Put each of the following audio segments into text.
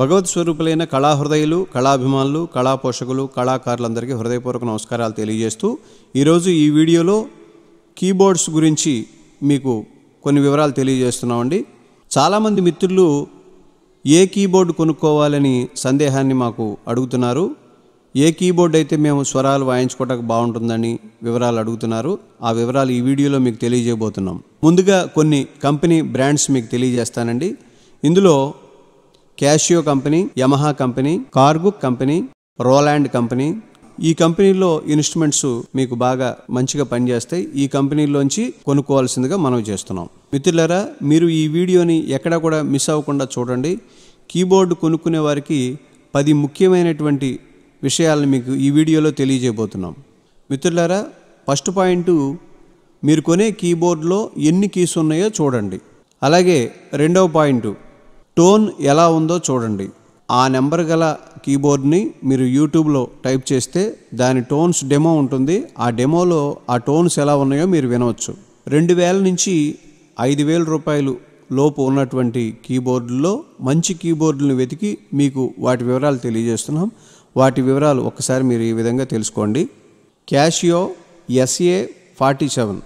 భగవత్ స్వరూపులైన కళాహృదయులు కళాభిమానులు కళాపోషకులు కళాకారులందరికీ హృదయపూర్వక నమస్కారాలు తెలియజేస్తూ ఈరోజు ఈ వీడియోలో కీబోర్డ్స్ గురించి మీకు కొన్ని వివరాలు తెలియజేస్తున్నామండి చాలామంది మిత్రులు ఏ కీబోర్డ్ కొనుక్కోవాలని సందేహాన్ని మాకు అడుగుతున్నారు ఏ కీబోర్డ్ అయితే మేము స్వరాలు వాయించుకోవటం బాగుంటుందని వివరాలు అడుగుతున్నారు ఆ వివరాలు ఈ వీడియోలో మీకు తెలియజేయబోతున్నాం ముందుగా కొన్ని కంపెనీ బ్రాండ్స్ మీకు తెలియజేస్తానండి ఇందులో Casio company Yamaha company Korg company Roland company ఈ కంపెనీలో ఇన్స్ట్రుమెంట్స్ మీకు బాగా మంచిగా పనిచేస్తాయి ఈ కంపెనీలోంచి కొనుక్కోవాల్సిందిగా మనం చేస్తున్నాం మిత్రులరా మీరు ఈ వీడియోని ఎక్కడా కూడా మిస్ అవ్వకుండా చూడండి కీబోర్డు కొనుక్కునే వారికి పది ముఖ్యమైనటువంటి విషయాలను మీకు ఈ వీడియోలో తెలియజేయబోతున్నాం మిత్రులారా ఫస్ట్ పాయింట్ మీరు కొనే కీబోర్డులో ఎన్ని కీస్ ఉన్నాయో చూడండి అలాగే రెండవ పాయింట్ టోన్ ఎలా ఉందో చూడండి ఆ నెంబర్ గల కీబోర్డ్ని మీరు యూట్యూబ్లో టైప్ చేస్తే దాని టోన్స్ డెమో ఉంటుంది ఆ డెమోలో ఆ టోన్స్ ఎలా ఉన్నాయో మీరు వినవచ్చు రెండు వేల నుంచి ఐదు వేల రూపాయలు లోపు ఉన్నటువంటి కీబోర్డుల్లో మంచి కీబోర్డులను వెతికి మీకు వాటి వివరాలు తెలియజేస్తున్నాం వాటి వివరాలు ఒక్కసారి మీరు ఈ విధంగా తెలుసుకోండి క్యాషియో ఎస్ఏ ఫార్టీ సెవెన్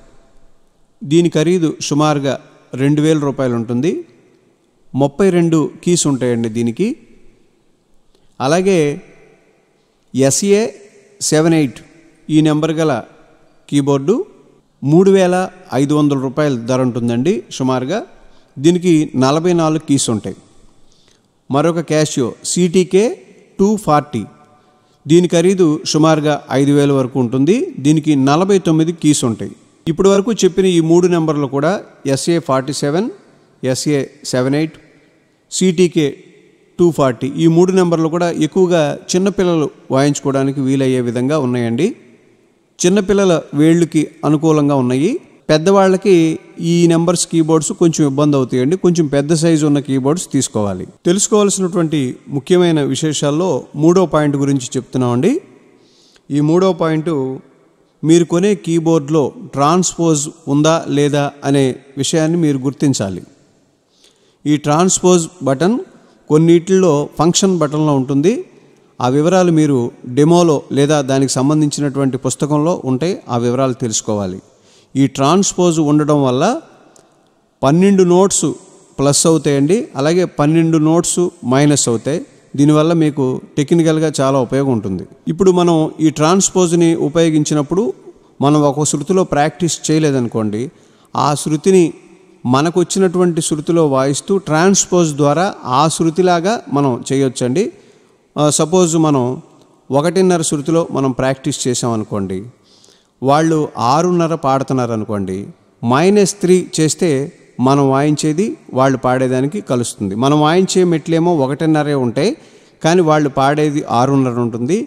దీని ఖరీదు సుమారుగా రెండు వేల రూపాయలు ఉంటుంది ముప్పై రెండు కీస్ ఉంటాయండి దీనికి అలాగే ఎస్ఏ సెవెన్ ఎయిట్ ఈ నెంబర్ గల కీబోర్డు మూడు వేల ఐదు వందల రూపాయల ధర ఉంటుందండి సుమారుగా దీనికి నలభై నాలుగు కీస్ ఉంటాయి మరొక క్యాషియో సిటీకే టూ ఫార్టీ దీని ఖరీదు సుమారుగా ఐదు వేల వరకు ఉంటుంది దీనికి నలభై తొమ్మిది కీస్ ఉంటాయి ఇప్పటి వరకు చెప్పిన ఈ మూడు నెంబర్లు కూడా SA forty seven SA seven eight CTK two forty ఈ మూడు నెంబర్లు కూడా ఎక్కువగా చిన్నపిల్లలు వాయించుకోవడానికి వీలయ్యే విధంగా ఉన్నాయండి చిన్నపిల్లల వేళ్ళుకి అనుకూలంగా ఉన్నాయి పెద్దవాళ్ళకి ఈ నెంబర్స్ కీబోర్డ్స్ కొంచెం ఇబ్బంది అవుతాయండి కొంచెం పెద్ద సైజు ఉన్న కీబోర్డ్స్ తీసుకోవాలి తెలుసుకోవాల్సినటువంటి ముఖ్యమైన విశేషాల్లో మూడో పాయింట్ గురించి చెప్తున్నామండి ఈ మూడో పాయింట్ మీరు కొనే కీబోర్డ్లో ట్రాన్స్పోజ్ ఉందా లేదా అనే విషయాన్ని మీరు గుర్తించాలి ఈ ట్రాన్స్పోజ్ బటన్ కొన్నిటిలో ఫంక్షన్ బటన్లో ఉంటుంది ఆ వివరాలు మీరు డెమోలో లేదా దానికి సంబంధించినటువంటి పుస్తకంలో ఉంటాయి ఆ వివరాలు తెలుసుకోవాలి ఈ ట్రాన్స్పోజ్ ఉండడం వల్ల పన్నెండు నోట్స్ ప్లస్ అవుతాయండి అలాగే పన్నెండు నోట్స్ మైనస్ అవుతాయి దీనివల్ల మీకు టెక్నికల్గా చాలా ఉపయోగం ఉంటుంది ఇప్పుడు మనం ఈ ట్రాన్స్పోజ్ని ఉపయోగించినప్పుడు మనం ఒక శృతిలో ప్రాక్టీస్ చేయలేదనుకోండి ఆ శృతిని మనకు వచ్చినటువంటి శృతిలో వాయిస్తూ ట్రాన్స్పోజ్ ద్వారా ఆ శృతిలాగా మనం చేయొచ్చండి సపోజ్ మనం ఒకటిన్నర శృతిలో మనం ప్రాక్టీస్ చేసామనుకోండి వాళ్ళు ఆరున్నర పాడుతున్నారనుకోండి మైనస్ త్రీ చేస్తే మనం వాయించేది వాళ్ళు పాడేదానికి కలుస్తుంది మనం వాయించే మెట్లేమో ఒకటిన్నరే ఉంటాయి కానీ వాళ్ళు పాడేది ఆరున్నర ఉంటుంది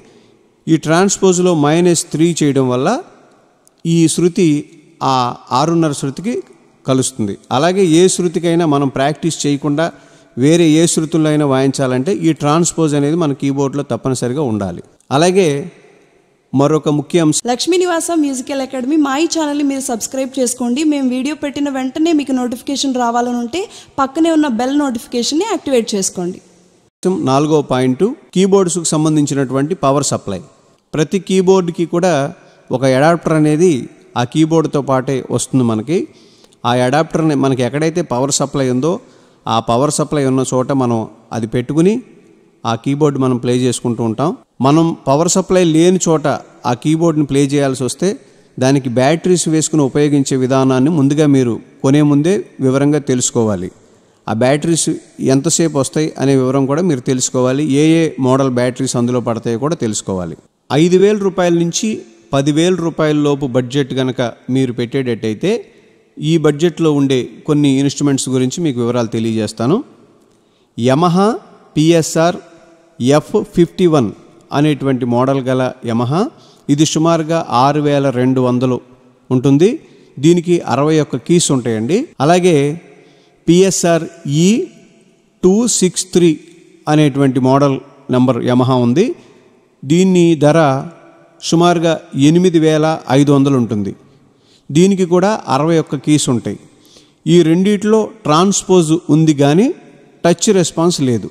ఈ ట్రాన్స్పోజ్లో మైనస్ త్రీ చేయడం వల్ల ఈ శృతి ఆ ఆరున్నర శృతికి కలుస్తుంది అలాగే ఏ శృతికైనా మనం ప్రాక్టీస్ చేయకుండా వేరే ఏ శృతుల్లో అయినా వాయించాలంటే ఈ ట్రాన్స్పోజ్ అనేది మన కీబోర్డ్లో తప్పనిసరిగా ఉండాలి అలాగే మరొక ముఖ్య అంశం నివాస మ్యూజికల్ అకాడమీ మా ఈ ఛానల్ని మీరు సబ్స్క్రైబ్ చేసుకోండి మేము వీడియో పెట్టిన వెంటనే మీకు నోటిఫికేషన్ రావాలని ఉంటే పక్కనే ఉన్న బెల్ నోటిఫికేషన్ని యాక్టివేట్ చేసుకోండి నాలుగో పాయింట్ కీబోర్డ్స్కు సంబంధించినటువంటి పవర్ సప్లై ప్రతి కీబోర్డ్కి కూడా ఒక అడాప్టర్ అనేది ఆ కీబోర్డ్తో పాటే వస్తుంది మనకి ఆ అడాప్టర్ని మనకి ఎక్కడైతే పవర్ సప్లై ఉందో ఆ పవర్ సప్లై ఉన్న చోట మనం అది పెట్టుకుని ఆ కీబోర్డ్ మనం ప్లే చేసుకుంటూ ఉంటాం మనం పవర్ సప్లై లేని చోట ఆ కీబోర్డ్ని ప్లే చేయాల్సి వస్తే దానికి బ్యాటరీస్ వేసుకుని ఉపయోగించే విధానాన్ని ముందుగా మీరు కొనే ముందే వివరంగా తెలుసుకోవాలి ఆ బ్యాటరీస్ ఎంతసేపు వస్తాయి అనే వివరం కూడా మీరు తెలుసుకోవాలి ఏ ఏ మోడల్ బ్యాటరీస్ అందులో పడతాయో కూడా తెలుసుకోవాలి ఐదు వేల రూపాయల నుంచి పదివేల రూపాయల లోపు బడ్జెట్ కనుక మీరు పెట్టేటట్టయితే ఈ బడ్జెట్లో ఉండే కొన్ని ఇన్స్ట్రుమెంట్స్ గురించి మీకు వివరాలు తెలియజేస్తాను Yamaha PSR F fifty one అనేటువంటి మోడల్ గల యమహా ఇది సుమారుగా ఆరు వేల రెండు వందలు ఉంటుంది దీనికి అరవై ఒక్క కీస్ ఉంటాయండి అలాగే PSR E two six three అనేటువంటి మోడల్ నెంబర్ యమహా ఉంది దీన్ని ధర సుమారుగా ఎనిమిది వేల ఐదు వందలు ఉంటుంది దీనికి కూడా అరవై ఒక్క కీస్ ఉంటాయి ఈ రెండిట్లో ట్రాన్స్పోజ్ ఉంది కానీ టచ్ రెస్పాన్స్ లేదు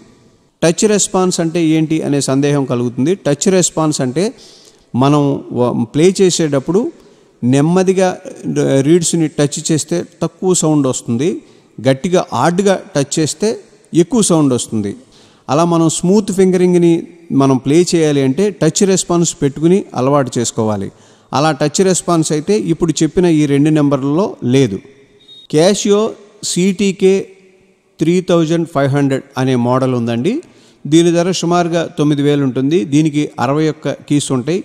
టచ్ రెస్పాన్స్ అంటే ఏంటి అనే సందేహం కలుగుతుంది టచ్ రెస్పాన్స్ అంటే మనం ప్లే చేసేటప్పుడు నెమ్మదిగా రీడ్స్ని టచ్ చేస్తే తక్కువ సౌండ్ వస్తుంది గట్టిగా హార్డ్గా టచ్ చేస్తే ఎక్కువ సౌండ్ వస్తుంది అలా మనం స్మూత్ ఫింగరింగ్ని మనం ప్లే చేయాలి అంటే టచ్ రెస్పాన్స్ పెట్టుకుని అలవాటు చేసుకోవాలి అలా టచ్ రెస్పాన్స్ అయితే ఇప్పుడు చెప్పిన ఈ రెండు నెంబర్లలో లేదు Casio CTK three thousand five hundred అనే మోడల్ ఉందండి దీని ధర సుమారుగా తొమ్మిది వేలు ఉంటుంది దీనికి అరవై ఒక్క కీస్ ఉంటాయి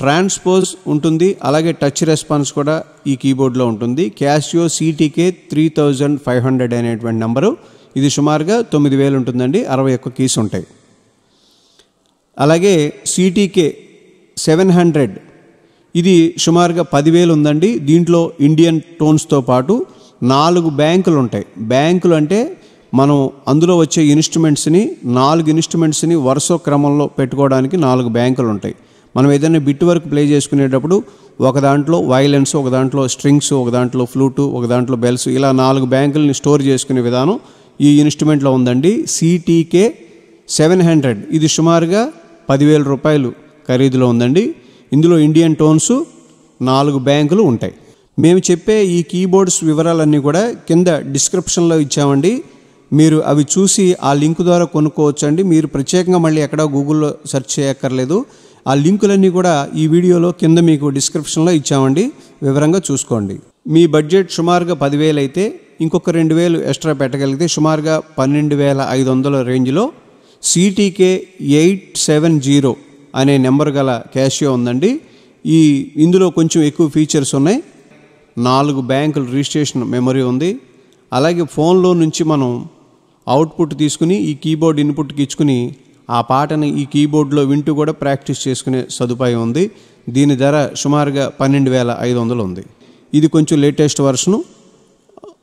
ట్రాన్స్పోజ్ ఉంటుంది అలాగే టచ్ రెస్పాన్స్ కూడా ఈ కీబోర్డ్లో ఉంటుంది Casio CTK three thousand five hundred అనేటువంటి నెంబరు ఇది సుమారుగా తొమ్మిది వేలు ఉంటుందండి అరవై ఒక్క కీస్ ఉంటాయి అలాగే సిటీకే సెవెన్ హండ్రెడ్ ఇది సుమారుగా పదివేలు ఉందండి దీంట్లో ఇండియన్ టోన్స్తో పాటు నాలుగు బ్యాంకులు ఉంటాయి బ్యాంకులు అంటే మనం అందులో వచ్చే ఇన్స్ట్రుమెంట్స్ని నాలుగు ఇన్స్ట్రుమెంట్స్ని వరుస క్రమంలో పెట్టుకోవడానికి నాలుగు బ్యాంకులు ఉంటాయి మనం ఏదైనా బిట్ వర్క్ ప్లే చేసుకునేటప్పుడు ఒక దాంట్లో వైలెన్స్ ఒక దాంట్లో స్ట్రింగ్స్ ఒక దాంట్లో ఫ్లూటు ఒక దాంట్లో బెల్స్ ఇలా నాలుగు బ్యాంకుల్ని స్టోర్ చేసుకునే విధానం ఈ ఇన్స్ట్రుమెంట్లో ఉందండి సిటీకే సెవెన్ హండ్రెడ్ ఇది సుమారుగా పదివేల రూపాయలు ఖరీదులో ఉందండి ఇందులో ఇండియన్ టోన్స్ నాలుగు బ్యాంకులు ఉంటాయి మేము చెప్పే ఈ కీబోర్డ్స్ వివరాలన్నీ కూడా కింద డిస్క్రిప్షన్లో ఇచ్చామండి మీరు అవి చూసి ఆ లింక్ ద్వారా కొనుక్కోవచ్చండి మీరు ప్రత్యేకంగా మళ్ళీ ఎక్కడ గూగుల్లో సెర్చ్ చేయక్కర్లేదు ఆ లింకులన్నీ కూడా ఈ వీడియోలో కింద మీకు డిస్క్రిప్షన్లో ఇచ్చామండి వివరంగా చూసుకోండి మీ బడ్జెట్ సుమారుగా పదివేలు అయితే ఇంకొక రెండు వేలు ఎక్స్ట్రా పెట్టగలిగితే సుమారుగా పన్నెండు వేల ఐదు వందల రేంజ్లో సిటీకే ఎయిట్ సెవెన్ జీరో అనే నెంబర్ గల క్యాషియో ఉందండి ఈ ఇందులో కొంచెం ఎక్కువ ఫీచర్స్ ఉన్నాయి నాలుగు బ్యాంకులు రిజిస్ట్రేషన్ మెమరీ ఉంది అలాగే ఫోన్లో నుంచి మనం అవుట్పుట్ తీసుకుని ఈ కీబోర్డ్ ఇన్పుట్కి ఇచ్చుకుని ఆ పాటను ఈ కీబోర్డ్లో వింటూ కూడా ప్రాక్టీస్ చేసుకునే సదుపాయం ఉంది దీని ధర సుమారుగా పన్నెండు వేల ఐదు వందలు ఉంది ఇది కొంచెం లేటెస్ట్ వర్షను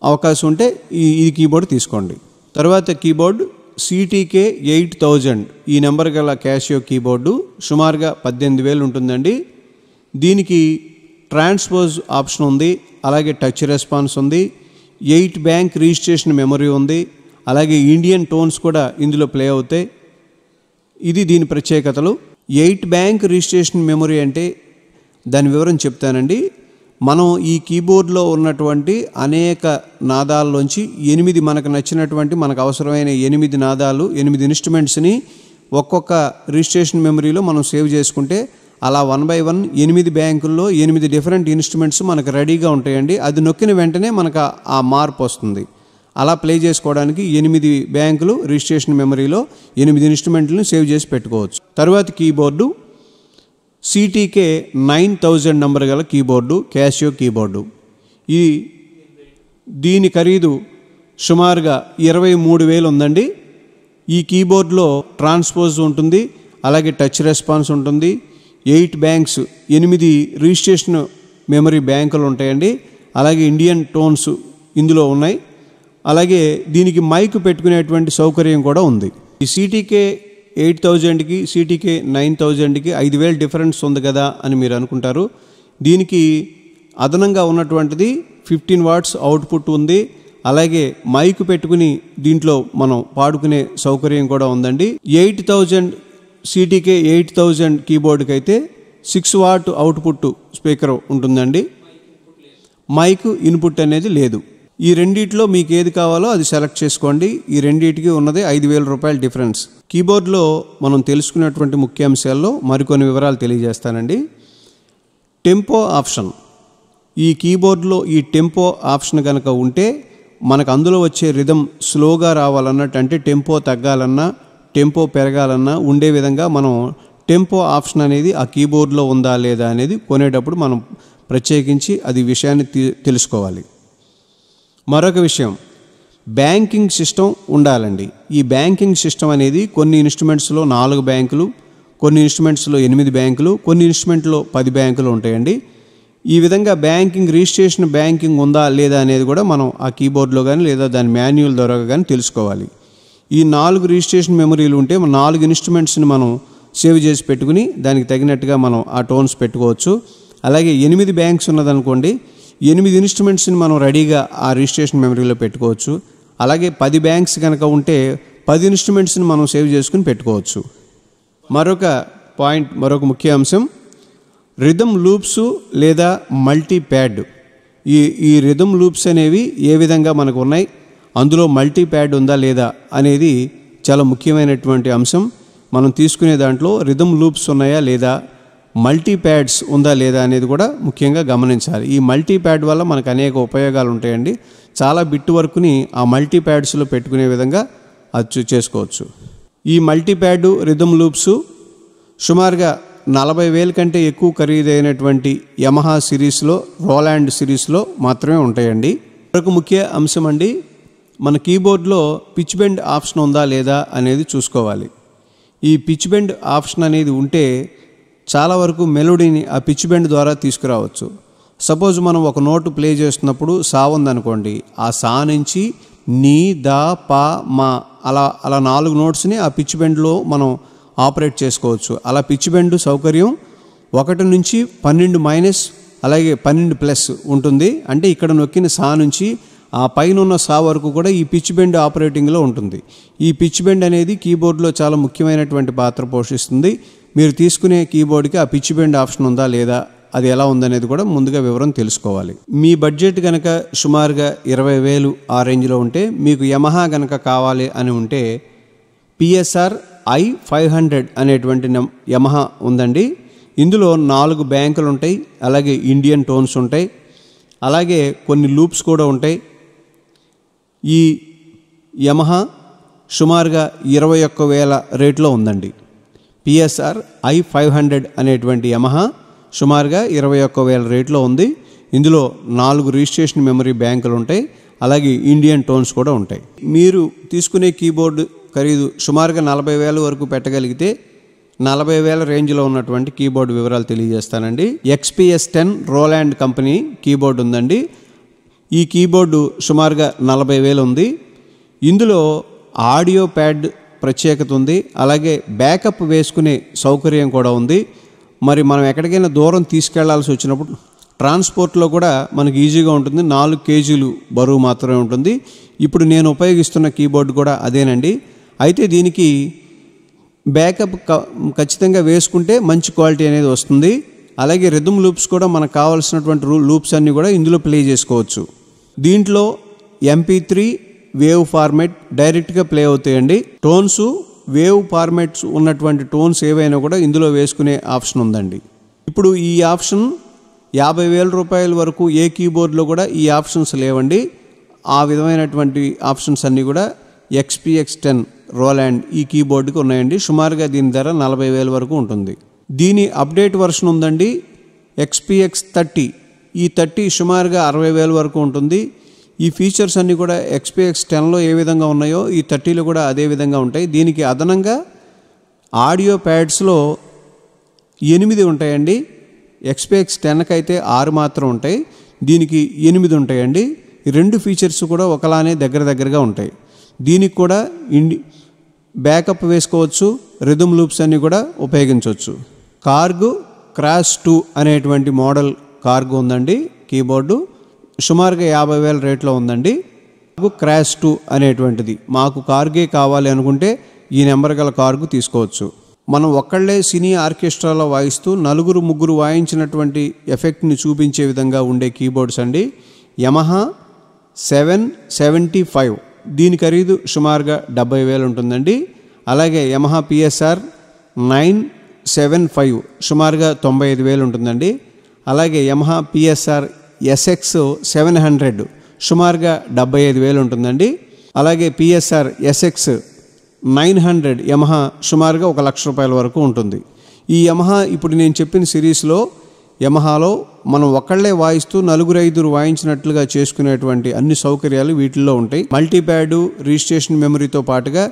అవకాశం ఉంటే ఈ ఈ కీబోర్డ్ తీసుకోండి తర్వాత కీబోర్డ్ సీటీకే ఎయిట్ థౌజండ్ ఈ నెంబర్ గల క్యాషియో కీబోర్డు సుమారుగా పద్దెనిమిది వేలు ఉంటుందండి దీనికి ట్రాన్స్పోజ్ ఆప్షన్ ఉంది అలాగే టచ్ రెస్పాన్స్ ఉంది ఎయిట్ బ్యాంక్ రిజిస్ట్రేషన్ మెమరీ ఉంది అలాగే ఇండియన్ టోన్స్ కూడా ఇందులో ప్లే అవుతాయి ఇది దీని ప్రత్యేకతలు ఎయిట్ బ్యాంక్ రిజిస్ట్రేషన్ మెమరీ అంటే దాని వివరం చెప్తానండి మనం ఈ కీబోర్డ్లో ఉన్నటువంటి అనేక నాదాల్లోంచి ఎనిమిది మనకు నచ్చినటువంటి మనకు అవసరమైన ఎనిమిది నాదాలు ఎనిమిది ఇన్స్ట్రుమెంట్స్ని ఒక్కొక్క రిజిస్ట్రేషన్ మెమరీలో మనం సేవ్ చేసుకుంటే అలా వన్ బై వన్ ఎనిమిది బ్యాంకుల్లో ఎనిమిది డిఫరెంట్ ఇన్స్ట్రుమెంట్స్ మనకు రెడీగా ఉంటాయండి అది నొక్కిన వెంటనే మనకు ఆ మార్పు వస్తుంది అలా ప్లే చేసుకోవడానికి ఎనిమిది బ్యాంకులు రిజిస్ట్రేషన్ మెమరీలో ఎనిమిది ఇన్స్ట్రుమెంట్లను సేవ్ చేసి పెట్టుకోవచ్చు తర్వాత keyboard CTK nine thousand number గల కీబోర్డు క్యాషియో కీబోర్డు ఈ దీని ఖరీదు సుమారుగా ఇరవై మూడు వేలు ఉందండి ఈ కీబోర్డ్లో ట్రాన్స్పోజ్ ఉంటుంది అలాగే టచ్ రెస్పాన్స్ ఉంటుంది ఎయిట్ బ్యాంక్స్ ఎనిమిది రిజిస్ట్రేషన్ మెమరీ బ్యాంకులు ఉంటాయండి అలాగే ఇండియన్ టోన్స్ ఇందులో ఉన్నాయి అలాగే దీనికి మైక్ పెట్టుకునేటువంటి సౌకర్యం కూడా ఉంది ఈ సిటీకే ఎయిట్ థౌజండ్కి సిటీకే నైన్ థౌజండ్కి ఐదు వేలు డిఫరెన్స్ ఉంది కదా అని మీరు అనుకుంటారు దీనికి అదనంగా ఉన్నటువంటిది ఫిఫ్టీన్ వాట్స్ అవుట్పుట్ ఉంది అలాగే మైక్ పెట్టుకుని దీంట్లో మనం పాడుకునే సౌకర్యం కూడా ఉందండి eight thousand CTK eight thousand కీబోర్డ్కి అయితే సిక్స్ వాట్ అవుట్పుట్ స్పీకర్ ఉంటుందండి మైక్ ఇన్పుట్ అనేది లేదు ఈ రెండిట్లో మీకు ఏది కావాలో అది సెలెక్ట్ చేసుకోండి ఈ రెండిటికి ఉన్నది ఐదు వేల రూపాయల డిఫరెన్స్ కీబోర్డ్లో మనం తెలుసుకున్నటువంటి ముఖ్యాంశాల్లో మరికొన్ని వివరాలు తెలియజేస్తానండి టెంపో ఆప్షన్ ఈ కీబోర్డ్లో ఈ టెంపో ఆప్షన్ కనుక ఉంటే మనకు అందులో వచ్చే రిధం స్లోగా రావాలన్నట్టు అంటే టెంపో తగ్గాలన్నా టెంపో పెరగాలన్నా ఉండే విధంగా మనం టెంపో ఆప్షన్ అనేది ఆ కీబోర్డ్లో ఉందా లేదా అనేది కొనేటప్పుడు మనం ప్రత్యేకించి అది విషయాన్ని తెలుసుకోవాలి మరొక విషయం బ్యాంకింగ్ సిస్టమ్ ఉండాలండి ఈ బ్యాంకింగ్ సిస్టమ్ అనేది కొన్ని ఇన్స్ట్రుమెంట్స్లో నాలుగు బ్యాంకులు కొన్ని ఇన్స్ట్రుమెంట్స్లో ఎనిమిది బ్యాంకులు కొన్ని ఇన్స్ట్రుమెంట్లో పది బ్యాంకులు ఉంటాయండి ఈ విధంగా బ్యాంకింగ్ రిజిస్ట్రేషన్ బ్యాంకింగ్ ఉందా లేదా అనేది కూడా మనం ఆ కీబోర్డ్లో కానీ లేదా దాని మాన్యువల్ ద్వారా కానీ తెలుసుకోవాలి ఈ నాలుగు రిజిస్ట్రేషన్ మెమరీలు ఉంటే నాలుగు ఇన్స్ట్రుమెంట్స్ని మనం సేవ్ చేసి పెట్టుకుని దానికి తగినట్టుగా మనం ఆ టోన్స్ పెట్టుకోవచ్చు అలాగే ఎనిమిది బ్యాంక్స్ ఉన్నదనుకోండి ఎనిమిది ఇన్స్ట్రుమెంట్స్ని మనం రెడీగా ఆ రిజిస్ట్రేషన్ మెమరీలో పెట్టుకోవచ్చు అలాగే పది బ్యాంక్స్ కనుక ఉంటే పది ఇన్స్ట్రుమెంట్స్ని మనం సేవ్ చేసుకుని పెట్టుకోవచ్చు మరొక పాయింట్ మరొక ముఖ్య అంశం రిథమ్ లూప్స్ లేదా మల్టీ ప్యాడ్ ఈ ఈ రిథమ్ లూప్స్ అనేవి ఏ విధంగా మనకు ఉన్నాయి అందులో మల్టీ ప్యాడ్ ఉందా లేదా అనేది చాలా ముఖ్యమైనటువంటి అంశం మనం తీసుకునే దాంట్లో రిథమ్ లూప్స్ ఉన్నాయా లేదా మల్టీప్యాడ్స్ ఉందా లేదా అనేది కూడా ముఖ్యంగా గమనించాలి ఈ మల్టీప్యాడ్ వల్ల మనకు అనేక ఉపయోగాలు ఉంటాయండి చాలా బిట్ వర్క్ని ఆ మల్టీప్యాడ్స్లో పెట్టుకునే విధంగా అచ్చు చేసుకోవచ్చు ఈ మల్టీప్యాడ్ రిథమ్ లూప్స్ సుమారుగా నలభై వేల కంటే ఎక్కువ ఖరీదైనటువంటి యమహా సిరీస్లో రోలాండ్ సిరీస్లో మాత్రమే ఉంటాయండి మరొక ముఖ్య అంశం అండి మన కీబోర్డ్లో పిచ్ బెండ్ ఆప్షన్ ఉందా లేదా అనేది చూసుకోవాలి ఈ పిచ్ బెండ్ ఆప్షన్ అనేది ఉంటే చాలా వరకు మెలోడీని ఆ పిచ్ బెండ్ ద్వారా తీసుకురావచ్చు సపోజ్ మనం ఒక నోటు ప్లే చేస్తున్నప్పుడు సా ఉందనుకోండి ఆ సా నుంచి నీ ద ప మా అలా అలా నాలుగు నోట్స్ని ఆ పిచ్ బెండ్లో మనం ఆపరేట్ చేసుకోవచ్చు అలా పిచ్ బెండ్ సౌకర్యం ఒకటి నుంచి పన్నెండు మైనస్ అలాగే పన్నెండు ప్లస్ ఉంటుంది అంటే ఇక్కడ నొక్కిన సా నుంచి ఆ పైన ఉన్న సా వరకు కూడా ఈ పిచ్ బెండ్ ఆపరేటింగ్లో ఉంటుంది ఈ పిచ్ బెండ్ అనేది కీబోర్డ్లో చాలా ముఖ్యమైనటువంటి పాత్ర పోషిస్తుంది మీరు తీసుకునే కీబోర్డ్కి ఆ పిచ్చి బెండ్ ఆప్షన్ ఉందా లేదా అది ఎలా ఉందనేది కూడా ముందుగా వివరం తెలుసుకోవాలి మీ బడ్జెట్ కనుక సుమారుగా ఇరవై వేలు ఆ రేంజ్లో ఉంటే మీకు యమహా కనుక కావాలి అని ఉంటే పిఎస్ఆర్ ఐ ఫైవ్ హండ్రెడ్ అనేటువంటి యమహా ఉందండి ఇందులో నాలుగు బ్యాంకులు ఉంటాయి అలాగే ఇండియన్ టోన్స్ ఉంటాయి అలాగే కొన్ని లూప్స్ కూడా ఉంటాయి ఈ యమహా సుమారుగా ఇరవై ఒక్క వేల రేట్లో ఉందండి పిఎస్ఆర్ ఐ ఫైవ్ హండ్రెడ్ అనేటువంటి యమహా సుమారుగా ఇరవై ఒక్క వేల రేట్లో ఉంది ఇందులో నాలుగు రిజిస్ట్రేషన్ మెమరీ బ్యాంకులు ఉంటాయి అలాగే ఇండియన్ టోన్స్ కూడా ఉంటాయి మీరు తీసుకునే కీబోర్డు ఖరీదు సుమారుగా నలభై వేల వరకు పెట్టగలిగితే నలభై వేల రేంజ్లో ఉన్నటువంటి కీబోర్డ్ వివరాలు తెలియజేస్తానండి XPS ten Roland company keyboard ఉందండి ఈ కీబోర్డు సుమారుగా నలభై వేలు ఉంది ఇందులో ఆడియో ప్యాడ్ ప్రత్యేకత ఉంది అలాగే బ్యాకప్ వేసుకునే సౌకర్యం కూడా ఉంది మరి మనం ఎక్కడికైనా దూరం తీసుకెళ్లాల్సి వచ్చినప్పుడు ట్రాన్స్పోర్ట్లో కూడా మనకి ఈజీగా ఉంటుంది నాలుగు కేజీలు బరువు మాత్రమే ఉంటుంది ఇప్పుడు నేను ఉపయోగిస్తున్న కీబోర్డ్ కూడా అదేనండి అయితే దీనికి బ్యాకప్ ఖచ్చితంగా వేసుకుంటే మంచి క్వాలిటీ అనేది వస్తుంది అలాగే రిథమ్ లూప్స్ కూడా మనకు కావాల్సినటువంటి లూప్స్ అన్నీ కూడా ఇందులో ప్లే చేసుకోవచ్చు దీంట్లో ఎంపీ త్రీ వేవ్ ఫార్మేట్ డైరెక్ట్గా ప్లే అవుతాయండి టోన్స్ వేవ్ ఫార్మేట్స్ ఉన్నటువంటి టోన్స్ ఏవైనా కూడా ఇందులో వేసుకునే ఆప్షన్ ఉందండి ఇప్పుడు ఈ ఆప్షన్ యాభై వేల రూపాయల వరకు ఏ కీబోర్డ్లో కూడా ఈ ఆప్షన్స్ లేవండి ఆ విధమైనటువంటి ఆప్షన్స్ అన్నీ కూడా ఎక్స్పిఎక్స్ టెన్ రోలాండ్ ఈ కీబోర్డుకి ఉన్నాయండి సుమారుగా దీని ధర నలభై వేల వరకు ఉంటుంది దీని అప్డేట్ వర్షన్ ఉందండి ఎక్స్పిఎక్స్ థర్టీ ఈ థర్టీ సుమారుగా అరవై వేల వరకు ఉంటుంది ఈ ఫీచర్స్ అన్నీ కూడా ఎక్స్పీఎక్స్ టెన్లో ఏ విధంగా ఉన్నాయో ఈ థర్టీలో కూడా అదే విధంగా ఉంటాయి దీనికి అదనంగా ఆడియో ప్యాడ్స్లో ఎనిమిది ఉంటాయండి ఎక్స్పీఎక్స్ టెన్కి అయితే ఆరు మాత్రం ఉంటాయి దీనికి ఎనిమిది ఉంటాయండి రెండు ఫీచర్స్ కూడా ఒకలానే దగ్గర దగ్గరగా ఉంటాయి దీనికి కూడా ఇండి బ్యాకప్ వేసుకోవచ్చు రిథమ్ లూప్స్ అన్నీ కూడా ఉపయోగించవచ్చు కార్గు క్రాష్ టూ అనేటువంటి మోడల్ కార్గు ఉందండి కీబోర్డు సుమారుగా యాభై వేల రేట్లో ఉందండి మాకు క్రాష్ టూ అనేటువంటిది మాకు కార్గే కావాలి అనుకుంటే ఈ నెంబర్ గల కార్గు తీసుకోవచ్చు మనం ఒక్కళ్లే సినీ ఆర్కెస్ట్రాలో వాయిస్తూ నలుగురు ముగ్గురు వాయించినటువంటి ఎఫెక్ట్ని చూపించే విధంగా ఉండే కీబోర్డ్స్ అండి యమహా సెవెన్ సెవెంటీ ఫైవ్ దీని ఖరీదు సుమారుగా డెబ్బై వేలు ఉంటుందండి అలాగే Yamaha PSR nine seven five సుమారుగా తొంభై ఐదు వేలు ఉంటుందండి అలాగే Yamaha PSR SX seven hundred సుమారుగా డెబ్బై ఐదు వేలు ఉంటుందండి అలాగే PSR SX nine hundred Yamaha సుమారుగా ఒక లక్ష రూపాయల వరకు ఉంటుంది ఈ యమహా ఇప్పుడు నేను చెప్పిన సిరీస్లో యమహాలో మనం ఒక్కళ్లే వాయిస్తూ నలుగురు ఐదురు వాయించినట్లుగా చేసుకునేటువంటి అన్ని సౌకర్యాలు వీటిల్లో ఉంటాయి మల్టీప్యాడు రిజిస్ట్రేషన్ మెమరీతో పాటుగా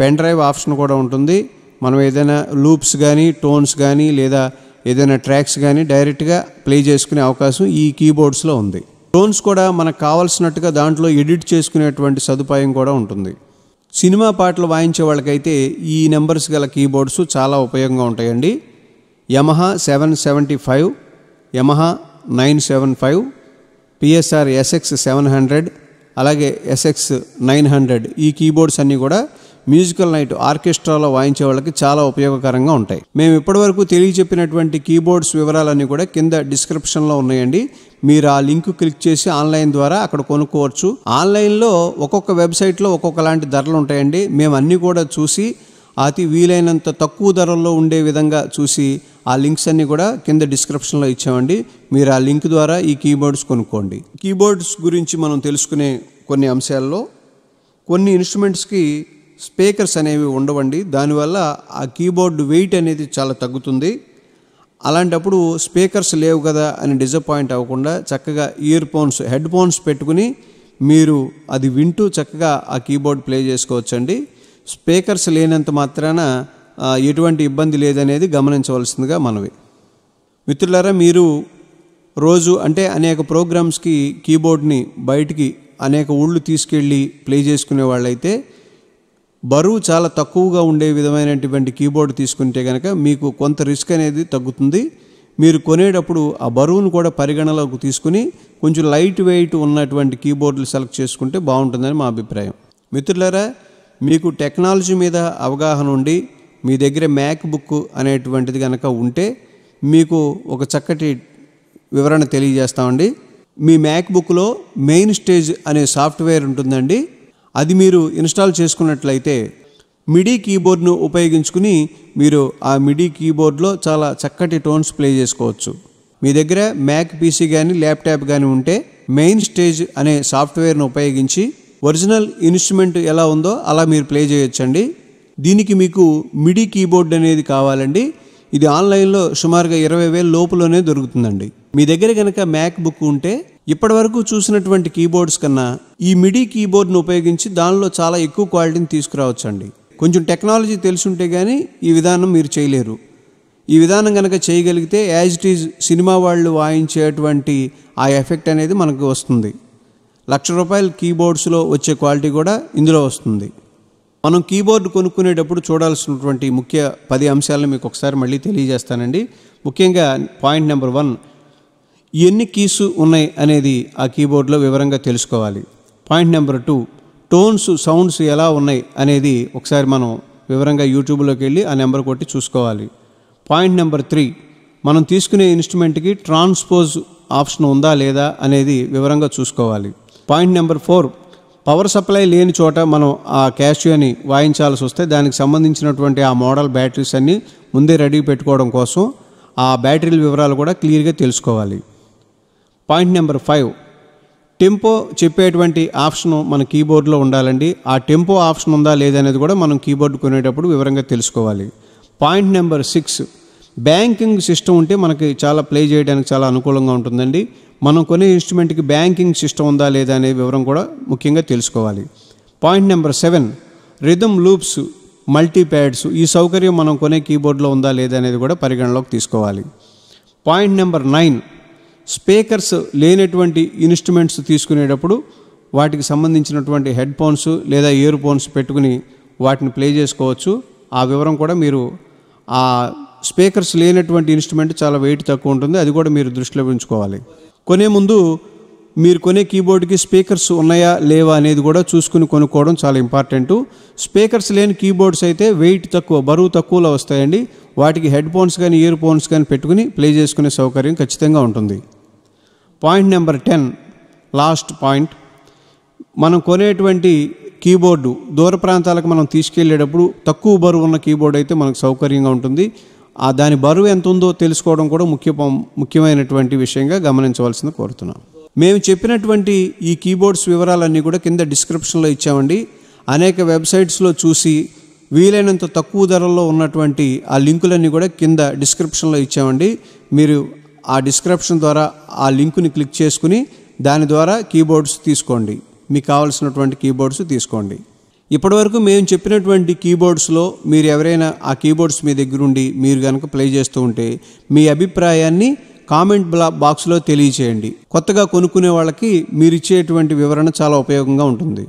పెన్ డ్రైవ్ ఆప్షన్ కూడా ఉంటుంది మనం ఏదైనా లూప్స్ కానీ టోన్స్ కానీ లేదా ఏదైనా ట్రాక్స్ కానీ డైరెక్ట్గా ప్లే చేసుకునే అవకాశం ఈ కీబోర్డ్స్లో ఉంది టోన్స్ కూడా మనకు కావాల్సినట్టుగా దాంట్లో ఎడిట్ చేసుకునేటువంటి సదుపాయం కూడా ఉంటుంది సినిమా పాటలు వాయించే వాళ్ళకైతే ఈ నెంబర్స్ గల కీబోర్డ్స్ చాలా ఉపయోగంగా ఉంటాయండి Yamaha seven seventy five Yamaha nine seven five PSR SX seven hundred అలాగే ఎస్ఎక్స్ నైన్ హండ్రెడ్ ఈ కీబోర్డ్స్ అన్నీ కూడా మ్యూజికల్ నైట్ ఆర్కెస్ట్రాలో వాయించే వాళ్ళకి చాలా ఉపయోగకరంగా ఉంటాయి మేము ఇప్పటివరకు తెలియజెప్పినటువంటి కీబోర్డ్స్ వివరాలన్నీ కూడా కింద డిస్క్రిప్షన్లో ఉన్నాయండి మీరు ఆ లింక్ క్లిక్ చేసి ఆన్లైన్ ద్వారా అక్కడ కొనుక్కోవచ్చు ఆన్లైన్లో ఒక్కొక్క వెబ్సైట్లో ఒక్కొక్క లాంటి ధరలు ఉంటాయండి మేము అన్నీ కూడా చూసి అతి వీలైనంత తక్కువ ధరల్లో ఉండే విధంగా చూసి ఆ లింక్స్ అన్నీ కూడా కింద డిస్క్రిప్షన్లో ఇచ్చామండి మీరు ఆ లింక్ ద్వారా ఈ కీబోర్డ్స్ కొనుక్కోండి కీబోర్డ్స్ గురించి మనం తెలుసుకునే కొన్ని అంశాల్లో కొన్ని ఇన్స్ట్రుమెంట్స్కి స్పీకర్స్ అనేవి ఉండవండి దానివల్ల ఆ కీబోర్డ్ వెయిట్ అనేది చాలా తగ్గుతుంది అలాంటప్పుడు స్పీకర్స్ లేవు కదా అని డిసప్పాయింట్ అవ్వకుండా చక్కగా ఇయర్ ఫోన్స్ హెడ్ ఫోన్స్ పెట్టుకుని మీరు అది వింటూ చక్కగా ఆ కీబోర్డ్ ప్లే చేసుకోవచ్చండి స్పీకర్స్ లేనంత మాత్రాన ఎటువంటి ఇబ్బంది లేదనేది గమనించవలసిందిగా మనవి మిత్రులారా మీరు రోజు అంటే అనేక ప్రోగ్రామ్స్కి కీబోర్డ్ని బయటికి అనేక ఊళ్ళు తీసుకెళ్ళి ప్లే చేసుకునే వాళ్ళైతే బరువు చాలా తక్కువగా ఉండే విధమైనటువంటి కీబోర్డ్ తీసుకుంటే కనుక మీకు కొంత రిస్క్ అనేది తగ్గుతుంది మీరు కొనేటప్పుడు ఆ బరువును కూడా పరిగణలోకి తీసుకుని కొంచెం లైట్ వెయిట్ ఉన్నటువంటి కీబోర్డులు సెలెక్ట్ చేసుకుంటే బాగుంటుందని మా అభిప్రాయం మిత్రులరా మీకు టెక్నాలజీ మీద అవగాహన ఉండి మీ దగ్గర మ్యాక్ బుక్ అనేటువంటిది కనుక ఉంటే మీకు ఒక చక్కటి వివరణ తెలియజేస్తామండి మీ మ్యాక్ బుక్లో మెయిన్ స్టేజ్ అనే సాఫ్ట్వేర్ ఉంటుందండి అది మీరు ఇన్స్టాల్ చేసుకున్నట్లయితే మిడీ కీబోర్డ్ను ఉపయోగించుకుని మీరు ఆ మిడీ కీబోర్డ్లో చాలా చక్కటి టోన్స్ ప్లే చేసుకోవచ్చు మీ దగ్గర మ్యాక్ పీసీ కానీ ల్యాప్టాప్ కానీ ఉంటే మెయిన్ స్టేజ్ అనే సాఫ్ట్వేర్ను ఉపయోగించి ఒరిజినల్ ఇన్స్ట్రుమెంట్ ఎలా ఉందో అలా మీరు ప్లే చేయొచ్చండి దీనికి మీకు మిడీ కీబోర్డ్ అనేది కావాలండి ఇది ఆన్లైన్లో సుమారుగా ఇరవై వేల లోపులోనే దొరుకుతుందండి మీ దగ్గర కనుక మ్యాక్ బుక్ ఉంటే ఇప్పటివరకు చూసినటువంటి కీబోర్డ్స్ కన్నా ఈ మిడీ కీబోర్డ్ను ఉపయోగించి దానిలో చాలా ఎక్కువ క్వాలిటీని తీసుకురావచ్చండి కొంచెం టెక్నాలజీ తెలుసుంటే కానీ ఈ విధానం మీరు చేయలేరు ఈ విధానం కనుక చేయగలిగితే యాజ్ ఇట్ ఈజ్ సినిమా వాళ్ళు వాయించేటువంటి ఆ ఎఫెక్ట్ అనేది మనకు వస్తుంది లక్ష రూపాయల కీబోర్డ్స్లో వచ్చే క్వాలిటీ కూడా ఇందులో వస్తుంది మనం కీబోర్డు కొనుక్కునేటప్పుడు చూడాల్సినటువంటి ముఖ్య పది అంశాలను మీకు ఒకసారి మళ్ళీ తెలియజేస్తానండి ముఖ్యంగా పాయింట్ నెంబర్ వన్ ఎన్ని కీసు ఉన్నాయి అనేది ఆ కీబోర్డ్లో వివరంగా తెలుసుకోవాలి point number two tones sounds ఎలా ఉన్నాయి అనేది ఒకసారి మనం వివరంగా యూట్యూబ్లోకి వెళ్ళి ఆ నెంబర్ కొట్టి చూసుకోవాలి పాయింట్ నెంబర్ త్రీ మనం తీసుకునే ఇన్స్ట్రుమెంట్కి ట్రాన్స్పోజ్ ఆప్షన్ ఉందా లేదా అనేది వివరంగా చూసుకోవాలి point number four power supply లేని చోట మనం ఆ క్యాషియోని వాయించాల్సి వస్తే దానికి సంబంధించినటువంటి ఆ మోడల్ బ్యాటరీస్ అన్నీ ముందే రెడీ పెట్టుకోవడం కోసం ఆ బ్యాటరీల వివరాలు కూడా క్లియర్గా తెలుసుకోవాలి పాయింట్ నెంబర్ ఫైవ్ టెంపో చెప్పేటువంటి ఆప్షన్ మన కీబోర్డ్లో ఉండాలండి ఆ టెంపో ఆప్షన్ ఉందా లేదనేది కూడా మనం కీబోర్డ్ కొనేటప్పుడు వివరంగా తెలుసుకోవాలి point number six banking system ఉంటే మనకి చాలా ప్లే చేయడానికి చాలా అనుకూలంగా ఉంటుందండి మనం కొనే ఇన్స్ట్రుమెంట్కి బ్యాంకింగ్ సిస్టమ్ ఉందా లేదా అనే వివరం కూడా ముఖ్యంగా తెలుసుకోవాలి point number seven rhythm loops multipads ఈ సౌకర్యం మనం కొనే కీబోర్డ్లో ఉందా లేదా అనేది కూడా పరిగణలోకి తీసుకోవాలి పాయింట్ నెంబర్ నైన్ స్పీకర్స్ లేనటువంటి ఇన్స్ట్రుమెంట్స్ తీసుకునేటప్పుడు వాటికి సంబంధించినటువంటి హెడ్ ఫోన్స్ లేదా ఇయర్ ఫోన్స్ పెట్టుకుని వాటిని ప్లే చేసుకోవచ్చు ఆ వివరం కూడా మీరు ఆ స్పీకర్స్ లేనటువంటి ఇన్స్ట్రుమెంట్ చాలా వెయిట్ తక్కువ ఉంటుంది అది కూడా మీరు దృష్టిలో ఉంచుకోవాలి కొనే ముందు మీరు కొనే కీబోర్డ్కి స్పీకర్స్ ఉన్నాయా లేవా అనేది కూడా చూసుకుని కొనుక్కోవడం చాలా ఇంపార్టెంట్ స్పీకర్స్ లేని కీబోర్డ్స్ అయితే వెయిట్ తక్కువ బరువు తక్కువలో వస్తాయండి వాటికి హెడ్ ఫోన్స్ కానీ ఇయర్ ఫోన్స్ కానీ పెట్టుకుని ప్లే చేసుకునే సౌకర్యం ఖచ్చితంగా ఉంటుంది point number ten last point మనం కొనేటువంటి కీబోర్డు దూర ప్రాంతాలకు మనం తీసుకెళ్లేటప్పుడు తక్కువ బరువు ఉన్న కీబోర్డ్ అయితే మనకు సౌకర్యంగా ఉంటుంది ఆ దాని బరువు ఎంత ఉందో తెలుసుకోవడం కూడా ముఖ్య ముఖ్యమైనటువంటి విషయంగా గమనించవలసింది కోరుతున్నాం మేము చెప్పినటువంటి ఈ కీబోర్డ్స్ వివరాలన్నీ కూడా కింద డిస్క్రిప్షన్లో ఇచ్చామండి అనేక వెబ్సైట్స్లో చూసి వీలైనంత తక్కువ ధరల్లో ఉన్నటువంటి ఆ లింకులన్నీ కూడా కింద డిస్క్రిప్షన్లో ఇచ్చామండి మీరు ఆ డిస్క్రిప్షన్ ద్వారా ఆ లింకుని క్లిక్ చేసుకుని దాని ద్వారా కీబోర్డ్స్ తీసుకోండి మీకు కావాల్సినటువంటి కీబోర్డ్స్ తీసుకోండి ఇప్పటివరకు మేము చెప్పినటువంటి కీబోర్డ్స్లో మీరు ఎవరైనా ఆ కీబోర్డ్స్ మీ దగ్గరుండి మీరు కనుక ప్లే చేస్తూ ఉంటే మీ అభిప్రాయాన్ని కామెంట్ బ్లా బాక్స్లో తెలియచేయండి కొత్తగా కొనుక్కునే వాళ్ళకి మీరు ఇచ్చేటువంటి వివరణ చాలా ఉపయోగంగా ఉంటుంది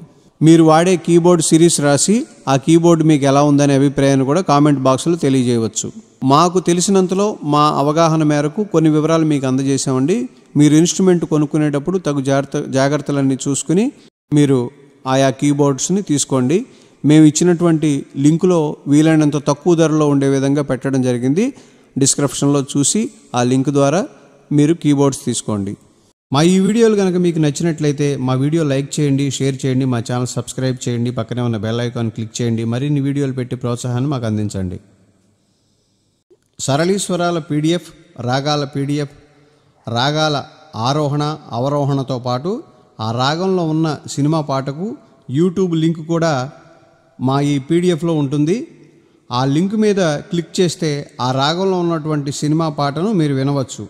మీరు వాడే కీబోర్డ్ సిరీస్ రాసి ఆ కీబోర్డ్ మీకు ఎలా ఉందనే అభిప్రాయాన్ని కూడా కామెంట్ బాక్స్లో తెలియజేయవచ్చు మాకు తెలిసినంతలో మా అవగాహన మేరకు కొన్ని వివరాలు మీకు అందజేశామండి మీరు ఇన్స్ట్రుమెంట్ కొనుక్కునేటప్పుడు తగు జాగ్రత్త జాగ్రత్తలన్నీ చూసుకుని మీరు ఆయా కీబోర్డ్స్ని తీసుకోండి మేము ఇచ్చినటువంటి లింకులో వీలైనంత తక్కువ ధరలో ఉండే విధంగా పెట్టడం జరిగింది డిస్క్రిప్షన్లో చూసి ఆ లింక్ ద్వారా మీరు కీబోర్డ్స్ తీసుకోండి మా ఈ వీడియోలు కనుక మీకు నచ్చినట్లయితే మా వీడియో లైక్ చేయండి షేర్ చేయండి మా ఛానల్ సబ్స్క్రైబ్ చేయండి పక్కనే ఉన్న బెల్ ఐకాన్ క్లిక్ చేయండి మరిన్ని వీడియోలు పెట్టి ప్రోత్సాహాన్ని మాకు అందించండి సరళీశ్వరాల పీడిఎఫ్ రాగాల పీడిఎఫ్ రాగాల ఆరోహణ అవరోహణతో పాటు ఆ రాగంలో ఉన్న సినిమా పాటకు యూట్యూబ్ లింక్ కూడా మా ఈ పీడిఎఫ్లో ఉంటుంది ఆ లింక్ మీద క్లిక్ చేస్తే ఆ రాగంలో ఉన్నటువంటి సినిమా పాటను మీరు వినవచ్చు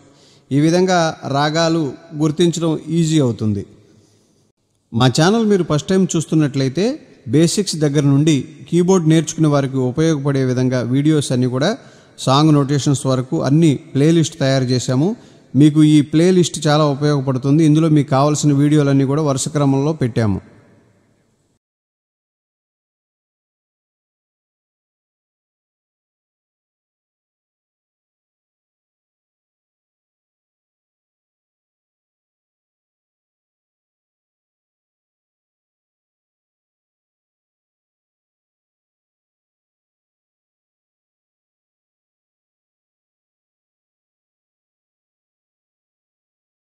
ఈ విధంగా రాగాలు గుర్తించడం ఈజీ అవుతుంది మా ఛానల్ మీరు ఫస్ట్ టైం చూస్తున్నట్లయితే బేసిక్స్ దగ్గర నుండి కీబోర్డ్ నేర్చుకునే వారికి ఉపయోగపడే విధంగా వీడియోస్ అన్నీ కూడా సాంగ్ నోటేషన్స్ వరకు అన్ని ప్లేలిస్ట్ తయారు చేశాము మీకు ఈ ప్లేలిస్ట్ చాలా ఉపయోగపడుతుంది ఇందులో మీకు కావాల్సిన వీడియోలన్నీ కూడా వరుస క్రమంలో పెట్టాము